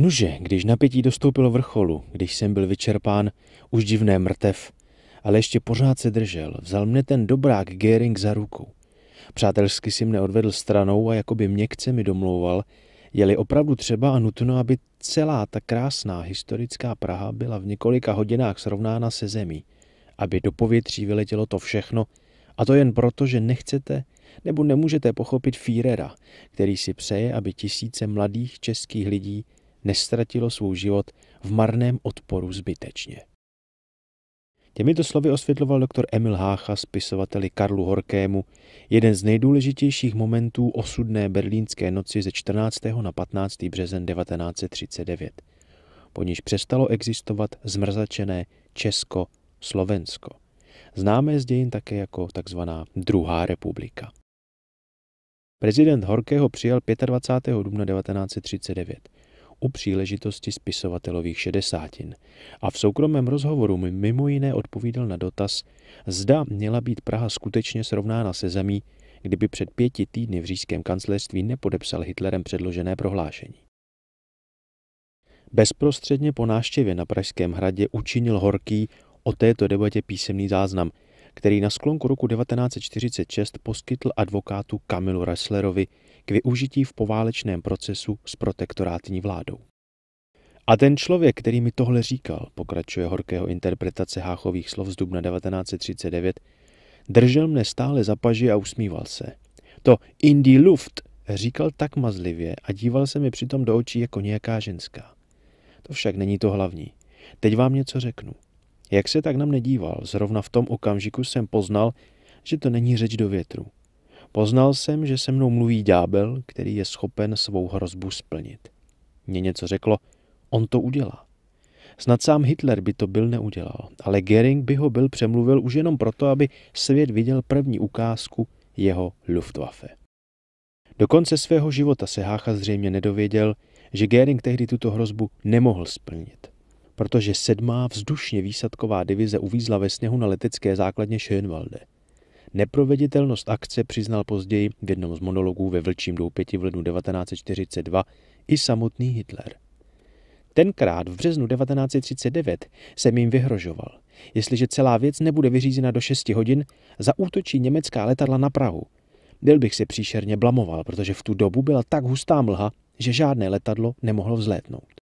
Nuže, když napětí dostoupilo vrcholu, když jsem byl vyčerpán, už divné mrtev, ale ještě pořád se držel, vzal mne ten dobrák Gering za ruku. Přátelsky si mne odvedl stranou a jakoby měkce mi domlouval, je-li opravdu třeba a nutno, aby celá ta krásná historická Praha byla v několika hodinách srovnána se zemí, aby do povětří vyletělo to všechno, a to jen proto, že nechcete nebo nemůžete pochopit Fírera, který si přeje, aby tisíce mladých českých lidí nestratilo svůj život v marném odporu zbytečně. Těmito slovy osvětloval doktor Emil Hácha spisovateli Karlu Horkému jeden z nejdůležitějších momentů osudné berlínské noci ze 14. na 15. březen 1939, po níž přestalo existovat zmrzačené Česko-Slovensko, známé z dějin také jako tzv. druhá republika. Prezident Horkého přijal 25. dubna 1939 u příležitosti spisovatelových šedesátin a v soukromém rozhovoru mi mimo jiné odpovídal na dotaz, zda měla být Praha skutečně srovnána se zemí, kdyby před pěti týdny v říšském kancelářství nepodepsal Hitlerem předložené prohlášení. Bezprostředně po návštěvě na Pražském hradě učinil Horký o této debatě písemný záznam, který na sklonku roku 1946 poskytl advokátu Kamilu Resslerovi, k využití v poválečném procesu s protektorátní vládou. A ten člověk, který mi tohle říkal, pokračuje horkého interpretace Háchových slov z dubna 1939, držel mne stále za paži a usmíval se. To Indie Luft říkal tak mazlivě a díval se mi přitom do očí jako nějaká ženská. To však není to hlavní. Teď vám něco řeknu. Jak se tak na mne díval, zrovna v tom okamžiku jsem poznal, že to není řeč do větru. Poznal jsem, že se mnou mluví ďábel, který je schopen svou hrozbu splnit. Mně něco řeklo, on to udělá. Snad sám Hitler by to byl neudělal, ale Gering by ho byl přemluvil už jenom proto, aby svět viděl první ukázku jeho Luftwaffe. Do konce svého života se Hácha zřejmě nedověděl, že Gering tehdy tuto hrozbu nemohl splnit, protože sedmá vzdušně výsadková divize uvízla ve sněhu na letecké základně Schönwalde. Neproveditelnost akce přiznal později v jednom z monologů ve Vlčím doupěti v lednu 1942 i samotný Hitler. Tenkrát v březnu 1939 jsem jim vyhrožoval. Jestliže celá věc nebude vyřízena do 6 hodin, zaútočí německá letadla na Prahu. Byl bych se příšerně blamoval, protože v tu dobu byla tak hustá mlha, že žádné letadlo nemohlo vzlétnout.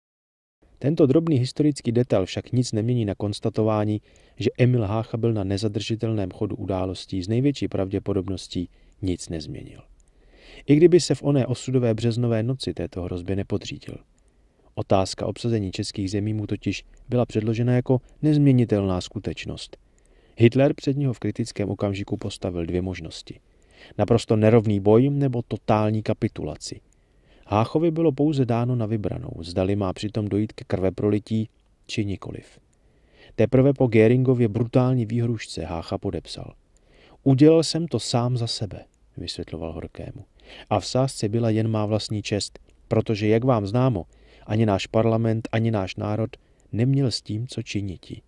Tento drobný historický detail však nic nemění na konstatování, že Emil Hácha byl na nezadržitelném chodu událostí s největší pravděpodobností nic nezměnil. I kdyby se v oné osudové březnové noci této hrozbě nepodřídil. Otázka obsazení českých zemí mu totiž byla předložena jako nezměnitelná skutečnost. Hitler před něho v kritickém okamžiku postavil dvě možnosti. Naprosto nerovný boj nebo totální kapitulaci – Háchovi bylo pouze dáno na vybranou, zdali má přitom dojít k krveprolití či nikoliv. Teprve po Geringově brutální výhrušce Hácha podepsal. Udělal jsem to sám za sebe, vysvětloval Horkému. A v sázce byla jen má vlastní čest, protože, jak vám známo, ani náš parlament, ani náš národ neměl s tím, co činiti.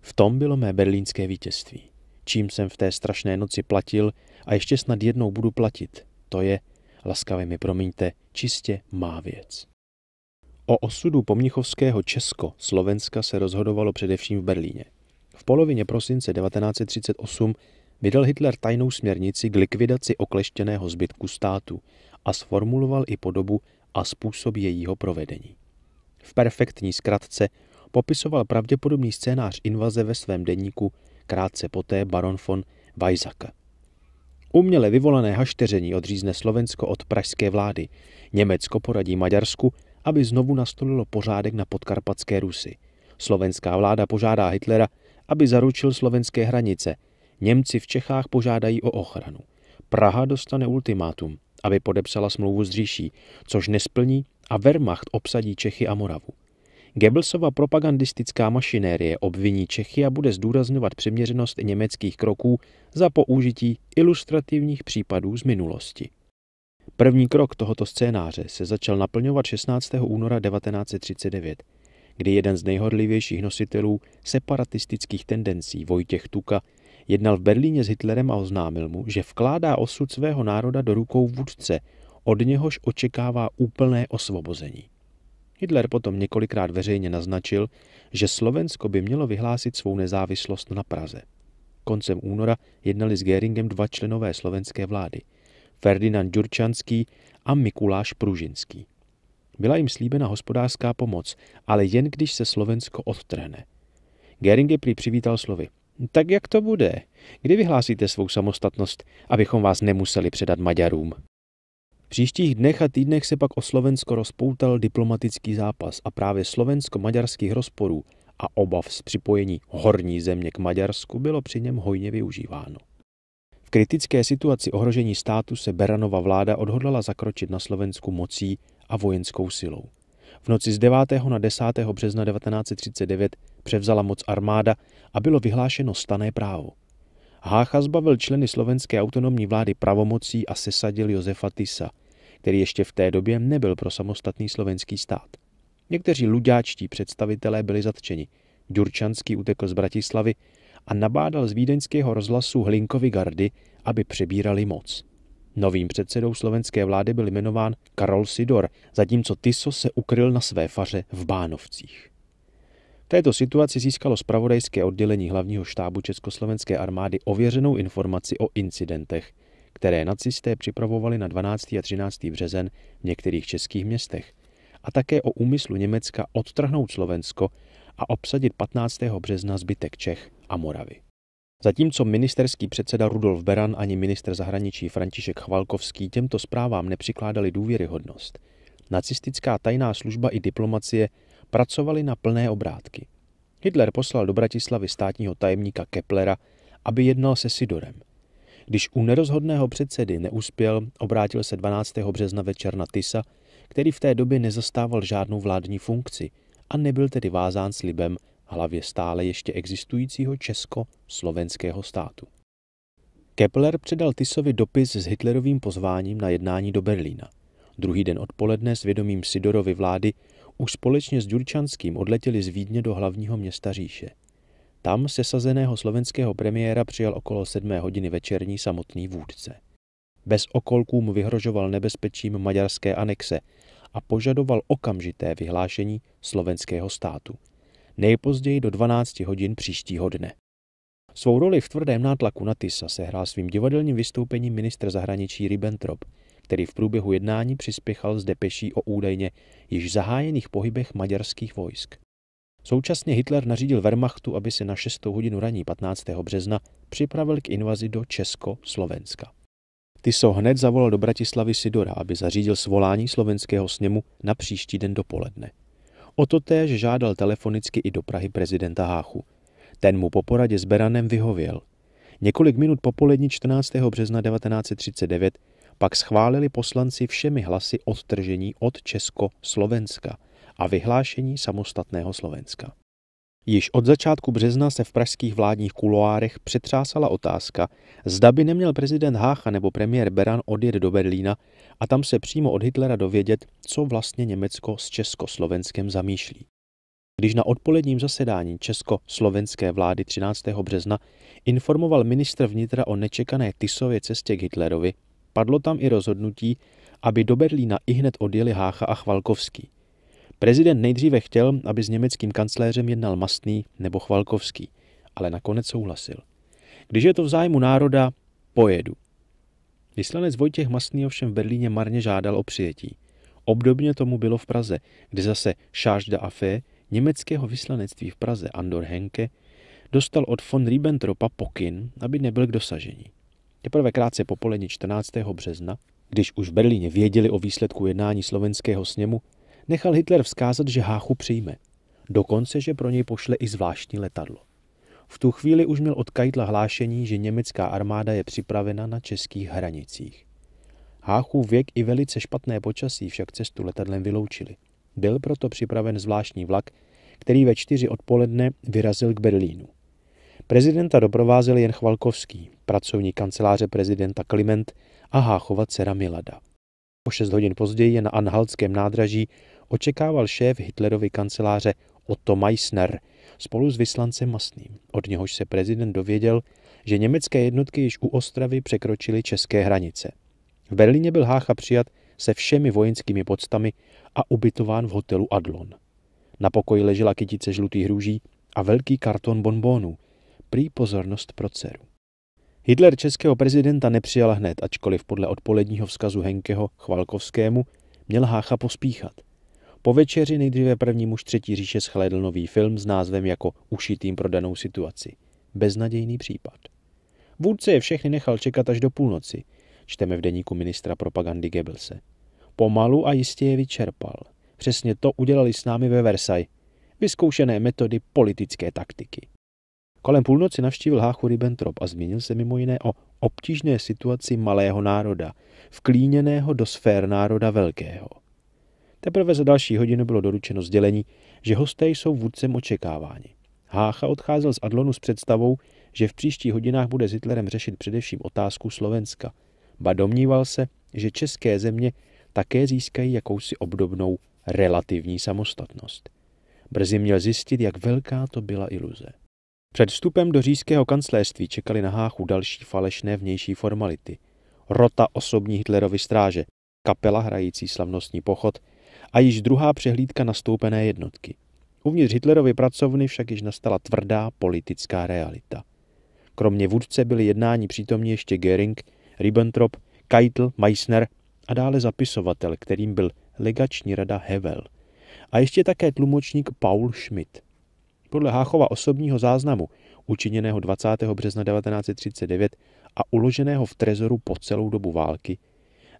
V tom bylo mé berlínské vítězství. Čím jsem v té strašné noci platil a ještě snad jednou budu platit, to je, laskavě mi promiňte, čistě má věc. O osudu pomnichovského Česko-Slovenska se rozhodovalo především v Berlíně. V polovině prosince 1938 vydal Hitler tajnou směrnici k likvidaci okleštěného zbytku státu a sformuloval i podobu a způsob jejího provedení. V perfektní zkratce popisoval pravděpodobný scénář invaze ve svém denníku krátce poté baron von Weizsäcker. Uměle vyvolané hašteření odřízne Slovensko od pražské vlády. Německo poradí Maďarsku, aby znovu nastolilo pořádek na podkarpatské Rusy. Slovenská vláda požádá Hitlera, aby zaručil slovenské hranice. Němci v Čechách požádají o ochranu. Praha dostane ultimátum, aby podepsala smlouvu s říší, což nesplní a Wehrmacht obsadí Čechy a Moravu. Goebbelsova propagandistická mašinérie obviní Čechy a bude zdůrazňovat přiměřenost německých kroků za použití ilustrativních případů z minulosti. První krok tohoto scénáře se začal naplňovat 16. února 1939, kdy jeden z nejhodlivějších nositelů separatistických tendencí Vojtěch Tuka jednal v Berlíně s Hitlerem a oznámil mu, že vkládá osud svého národa do rukou vůdce, od něhož očekává úplné osvobození. Hitler potom několikrát veřejně naznačil, že Slovensko by mělo vyhlásit svou nezávislost na Praze. Koncem února jednali s Geringem dva členové slovenské vlády, Ferdinand Ďurčanský a Mikuláš Pružinský. Byla jim slíbena hospodářská pomoc, ale jen když se Slovensko odtrhne. Gering je prý přivítal slovy. Tak jak to bude? Kdy vyhlásíte svou samostatnost, abychom vás nemuseli předat Maďarům? V příštích dnech a týdnech se pak o Slovensko rozpoutal diplomatický zápas a právě slovensko-maďarských rozporů a obav z připojení horní země k Maďarsku bylo při něm hojně využíváno. V kritické situaci ohrožení státu se Beranova vláda odhodlala zakročit na Slovensku mocí a vojenskou silou. V noci z 9. na 10. března 1939 převzala moc armáda a bylo vyhlášeno stané právo – Hácha zbavil členy slovenské autonomní vlády pravomocí a sesadil Josefa Tisa, který ještě v té době nebyl pro samostatný slovenský stát. Někteří ludáčtí představitelé byli zatčeni. Durčanský utekl z Bratislavy a nabádal z vídeňského rozhlasu Hlinkovi gardy, aby přebírali moc. Novým předsedou slovenské vlády byl jmenován Karol Sidor, zatímco Tiso se ukryl na své faře v Bánovcích této situaci získalo spravodajské oddělení hlavního štábu Československé armády ověřenou informaci o incidentech, které nacisté připravovali na 12. a 13. březen v některých českých městech, a také o úmyslu Německa odtrhnout Slovensko a obsadit 15. března zbytek Čech a Moravy. Zatímco ministerský předseda Rudolf Beran ani minister zahraničí František Chvalkovský těmto zprávám nepřikládali důvěryhodnost, nacistická tajná služba i diplomacie pracovali na plné obrátky. Hitler poslal do Bratislavy státního tajemníka Keplera, aby jednal se Sidorem. Když u nerozhodného předsedy neuspěl, obrátil se 12. března večer na Tisa, který v té době nezastával žádnou vládní funkci a nebyl tedy vázán slibem hlavě stále ještě existujícího česko-slovenského státu. Kepler předal Tisovi dopis s Hitlerovým pozváním na jednání do Berlína. Druhý den odpoledne s vědomím Sidorovy vlády už společně s Ďurčanským odletěli z Vídně do hlavního města říše. Tam sesazeného slovenského premiéra přijal okolo sedmé hodiny večerní samotný vůdce. Bez okolků mu vyhrožoval nebezpečím maďarské anexe a požadoval okamžité vyhlášení slovenského státu. Nejpozději do 12 hodin příštího dne. Svou roli v tvrdém nátlaku na Tisa sehrál svým divadelním vystoupením ministr zahraničí Ribbentrop – který v průběhu jednání přispěchal s depeší o údajně již zahájených pohybech maďarských vojsk. Současně Hitler nařídil Wehrmachtu, aby se na 6. hodinu raní 15. března připravil k invazi do Česko-Slovenska. Tyso hned zavolal do Bratislavy Sidora, aby zařídil svolání slovenského sněmu na příští den dopoledne. O to též žádal telefonicky i do Prahy prezidenta Háchu. Ten mu po poradě s Beranem vyhověl. Několik minut po 14. března 1939 pak schválili poslanci všemi hlasy odtržení od Česko-Slovenska a vyhlášení samostatného Slovenska. Již od začátku března se v pražských vládních kuloárech přetřásala otázka, zda by neměl prezident Hácha nebo premiér Beran odjet do Berlína a tam se přímo od Hitlera dovědět, co vlastně Německo s Československem zamýšlí. Když na odpoledním zasedání česko-slovenské vlády 13. března informoval ministr vnitra o nečekané Tisově cestě k Hitlerovi, Padlo tam i rozhodnutí, aby do Berlína i hned odjeli Hácha a Chvalkovský. Prezident nejdříve chtěl, aby s německým kancléřem jednal Mastný nebo Chvalkovský, ale nakonec souhlasil. Když je to v zájmu národa, pojedu. Vyslanec Vojtěch Mastný ovšem v Berlíně marně žádal o přijetí. Obdobně tomu bylo v Praze, kde zase Charles d'Affaires, německého vyslanectví v Praze Andor Henke, dostal od von Ribbentropa pokyn, aby nebyl k dosažení. Teprve krátce po poleni 14. března, když už v Berlíně věděli o výsledku jednání slovenského sněmu, nechal Hitler vzkázat, že Háchu přijme. Dokonce, že pro něj pošle i zvláštní letadlo. V tu chvíli už měl od Kajtla hlášení, že německá armáda je připravena na českých hranicích. Háchu věk i velice špatné počasí však cestu letadlem vyloučili. Byl proto připraven zvláštní vlak, který ve čtyři odpoledne vyrazil k Berlínu. Prezidenta doprovázel jen Chvalkovský, pracovní kanceláře prezidenta Kliment a Háchova dcera Milada. O šest hodin později je na Anhaltském nádraží očekával šéf Hitlerovy kanceláře Otto Meissner spolu s vyslancem Masným. Od něhož se prezident dověděl, že německé jednotky již u Ostravy překročily české hranice. V Berlíně byl Hácha přijat se všemi vojenskými podstami a ubytován v hotelu Adlon. Na pokoji ležela kytice žlutých růží a velký karton bonbónů, prý pozornost pro dceru. Hitler českého prezidenta nepřijal hned, ačkoliv podle odpoledního vzkazu Henkeho Chvalkovskému měl Hácha pospíchat. Po večeři nejdříve první muž Třetí říše schlédl nový film s názvem jako ušitým pro danou situaci. Beznadějný případ. Vůdce je všechny nechal čekat až do půlnoci, čteme v deníku ministra propagandy Goebbelse. Pomalu a jistě je vyčerpal. Přesně to udělali s námi ve Versailles. Vyzkoušené metody politické taktiky. Kolem půlnoci navštívil Háchu Ribbentrop a zmínil se mimo jiné o obtížné situaci malého národa, vklíněného do sfér národa velkého. Teprve za další hodinu bylo doručeno sdělení, že hosté jsou vůdcem očekávání. Hácha odcházel z Adlonu s představou, že v příštích hodinách bude s Hitlerem řešit především otázku Slovenska. Ba domníval se, že české země také získají jakousi obdobnou relativní samostatnost. Brzy měl zjistit, jak velká to byla iluze. Před vstupem do říšského kancléřství čekali na háchu další falešné vnější formality. Rota osobní Hitlerovy stráže, kapela hrající slavnostní pochod a již druhá přehlídka nastoupené jednotky. Uvnitř Hitlerovy pracovny však již nastala tvrdá politická realita. Kromě vůdce byly jednání přítomní ještě Göring, Ribbentrop, Keitel, Meissner a dále zapisovatel, kterým byl legační rada Hevel. A ještě také tlumočník Paul Schmidt. Podle Háchova osobního záznamu, učiněného 20. března 1939 a uloženého v trezoru po celou dobu války,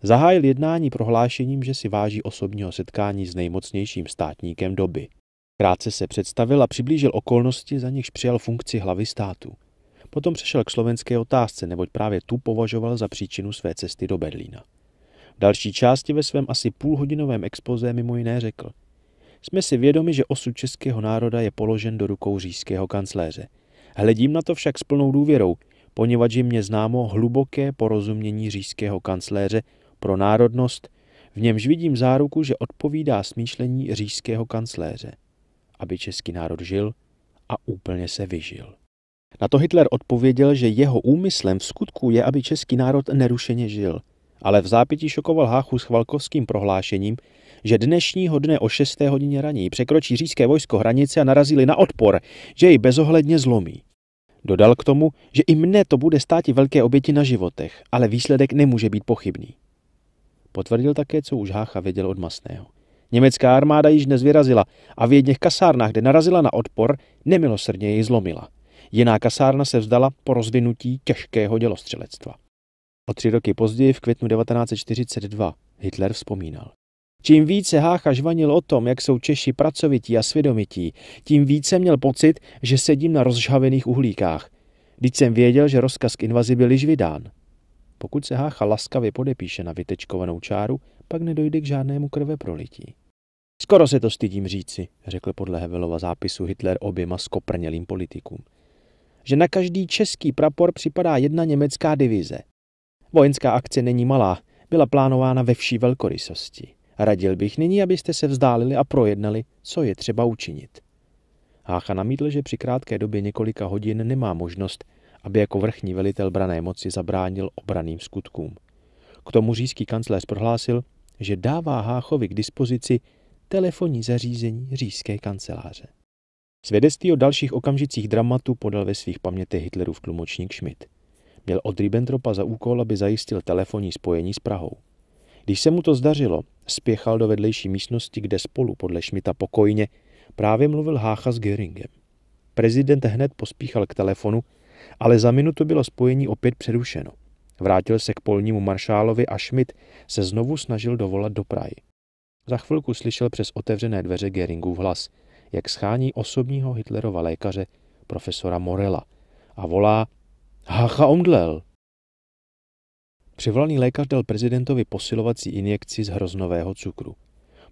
zahájil jednání prohlášením, že si váží osobního setkání s nejmocnějším státníkem doby. Krátce se představil a přiblížil okolnosti, za nichž přijal funkci hlavy státu. Potom přešel k slovenské otázce, neboť právě tu považoval za příčinu své cesty do Berlína. V další části ve svém asi půlhodinovém expoze mimo jiné řekl – jsme si vědomi, že osud českého národa je položen do rukou říšského kancléře. Hledím na to však s plnou důvěrou, poněvadž je mě známo hluboké porozumění říšského kancléře pro národnost, v němž vidím záruku, že odpovídá smýšlení říšského kancléře, aby český národ žil a úplně se vyžil. Na to Hitler odpověděl, že jeho úmyslem v skutku je, aby český národ nerušeně žil, ale v zápěti šokoval Háchu s chvalkovským prohlášením, že dnešního dne o 6. hodině raní překročí říjské vojsko hranice a narazili na odpor, že jej bezohledně zlomí. Dodal k tomu, že i mne to bude státi velké oběti na životech, ale výsledek nemůže být pochybný. Potvrdil také, co už Hácha věděl od Masného. Německá armáda již dnes vyrazila a v jedněch kasárnách, kde narazila na odpor, nemilosrdně jej zlomila. Jiná kasárna se vzdala po rozvinutí těžkého dělostřelectva. O tři roky později, v květnu 1942, Hitler vzpomínal. Čím více Hácha žvanil o tom, jak jsou Češi pracovití a svědomití, tím více měl pocit, že sedím na rozžhavených uhlíkách. Vždyť jsem věděl, že rozkaz k invazi byl již vydán. Pokud se Hácha laskavě podepíše na vytečkovanou čáru, pak nedojde k žádnému krve prolití. Skoro se to stydím říci, řekl podle Hevelova zápisu Hitler oběma skoprnělým politikům. Že na každý český prapor připadá jedna německá divize. Vojenská akce není malá, byla plánována ve vší velkorysosti. Radil bych nyní, abyste se vzdálili a projednali, co je třeba učinit. Hácha namítl, že při krátké době několika hodin nemá možnost, aby jako vrchní velitel brané moci zabránil obraným skutkům. K tomu říjský kancléř prohlásil, že dává Háchovi k dispozici telefonní zařízení říjské kanceláře. Svědectví o dalších okamžicích dramatu podal ve svých pamětech Hitlerův tlumočník Schmidt. Měl od Ribbentropa za úkol, aby zajistil telefonní spojení s Prahou. Když se mu to zdařilo, spěchal do vedlejší místnosti, kde spolu podle Šmita pokojně právě mluvil Hácha s Geringem. Prezident hned pospíchal k telefonu, ale za minutu bylo spojení opět přerušeno. Vrátil se k polnímu maršálovi a Schmidt se znovu snažil dovolat do Prahy. Za chvilku slyšel přes otevřené dveře Geringův hlas, jak schání osobního Hitlerova lékaře, profesora Morela, a volá Hacha omdlel. Přivolaný lékař dal prezidentovi posilovací injekci z hroznového cukru.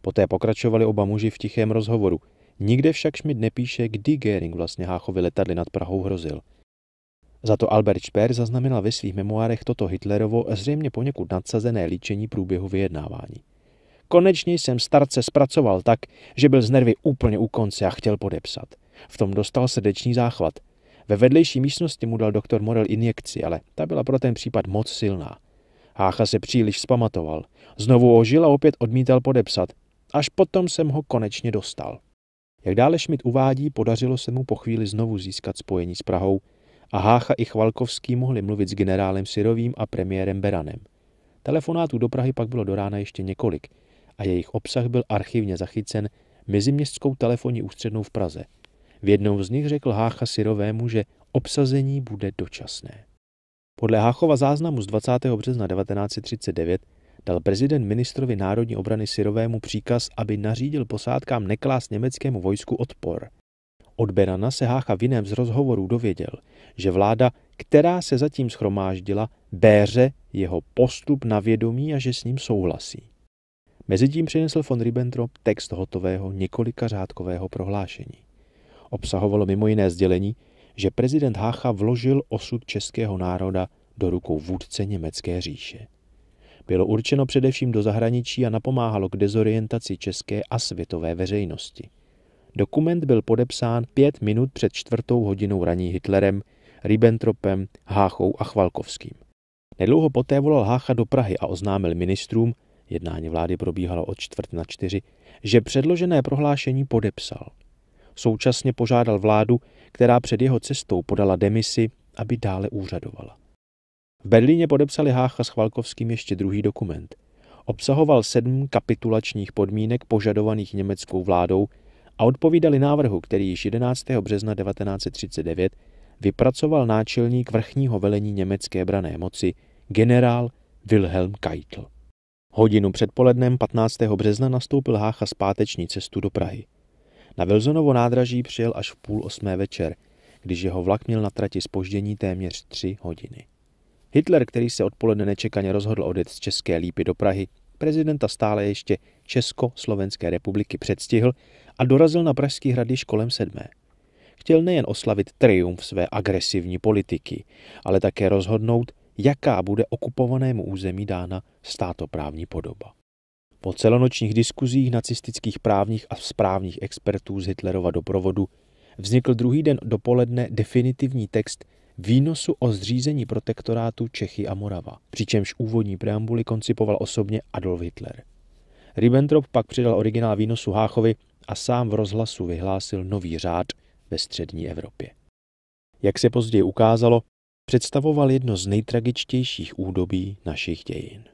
Poté pokračovali oba muži v tichém rozhovoru. Nikde však Schmidt nepíše, kdy Göring vlastně Háchovi letadly nad Prahou hrozil. Za to Albert Speer zaznamenal ve svých memoárech toto Hitlerovo zřejmě poněkud nadsazené líčení průběhu vyjednávání. Konečně jsem starce zpracoval tak, že byl z nervy úplně u konce a chtěl podepsat. V tom dostal srdeční záchvat. Ve vedlejší místnosti mu dal doktor Morel injekci, ale ta byla pro ten případ moc silná. Hácha se příliš spamatoval. Znovu ožil a opět odmítal podepsat. Až potom jsem ho konečně dostal. Jak dále Schmidt uvádí, podařilo se mu po chvíli znovu získat spojení s Prahou a Hácha i Chvalkovský mohli mluvit s generálem Syrovým a premiérem Beranem. Telefonátů do Prahy pak bylo do rána ještě několik a jejich obsah byl archivně zachycen meziměstskou telefonní ústřednou v Praze. V jednom z nich řekl Hácha Syrovému, že obsazení bude dočasné. Podle Háchova záznamu z 20. března 1939 dal prezident ministrovi národní obrany Syrovému příkaz, aby nařídil posádkám neklást německému vojsku odpor. Od Berana se Hácha v jiném z rozhovorů dověděl, že vláda, která se zatím schromáždila, béře jeho postup na vědomí a že s ním souhlasí. Mezitím přinesl von Ribbentrop text hotového několika řádkového prohlášení. Obsahovalo mimo jiné sdělení, že prezident Hácha vložil osud českého národa do rukou vůdce Německé říše. Bylo určeno především do zahraničí a napomáhalo k dezorientaci české a světové veřejnosti. Dokument byl podepsán pět minut před čtvrtou hodinou raní Hitlerem, Ribbentropem, Háchou a Chvalkovským. Nedlouho poté volal Hácha do Prahy a oznámil ministrům, jednání vlády probíhalo od čtvrt na čtyři, že předložené prohlášení podepsal – Současně požádal vládu, která před jeho cestou podala demisi, aby dále úřadovala. V Berlíně podepsali Hácha s Chvalkovským ještě druhý dokument. Obsahoval sedm kapitulačních podmínek požadovaných německou vládou a odpovídali návrhu, který již 11. března 1939 vypracoval náčelník vrchního velení německé brané moci generál Wilhelm Keitel. Hodinu před polednem 15. března nastoupil Hácha zpáteční cestu do Prahy. Na Wilsonovo nádraží přijel až v půl osmé večer, když jeho vlak měl na trati spoždění téměř tři hodiny. Hitler, který se odpoledne nečekaně rozhodl odjet z České lípy do Prahy, prezidenta stále ještě Česko-Slovenské republiky předstihl a dorazil na Pražský hrad již kolem sedmé. Chtěl nejen oslavit triumf své agresivní politiky, ale také rozhodnout, jaká bude okupovanému území dána státoprávní podoba. Po celonočních diskuzích nacistických právních a správních expertů z Hitlerova doprovodu vznikl druhý den dopoledne definitivní text výnosu o zřízení protektorátu Čechy a Morava, přičemž úvodní preambuli koncipoval osobně Adolf Hitler. Ribbentrop pak přidal originál výnosu Háchovi a sám v rozhlasu vyhlásil nový řád ve střední Evropě. Jak se později ukázalo, představoval jedno z nejtragičtějších údobí našich dějin.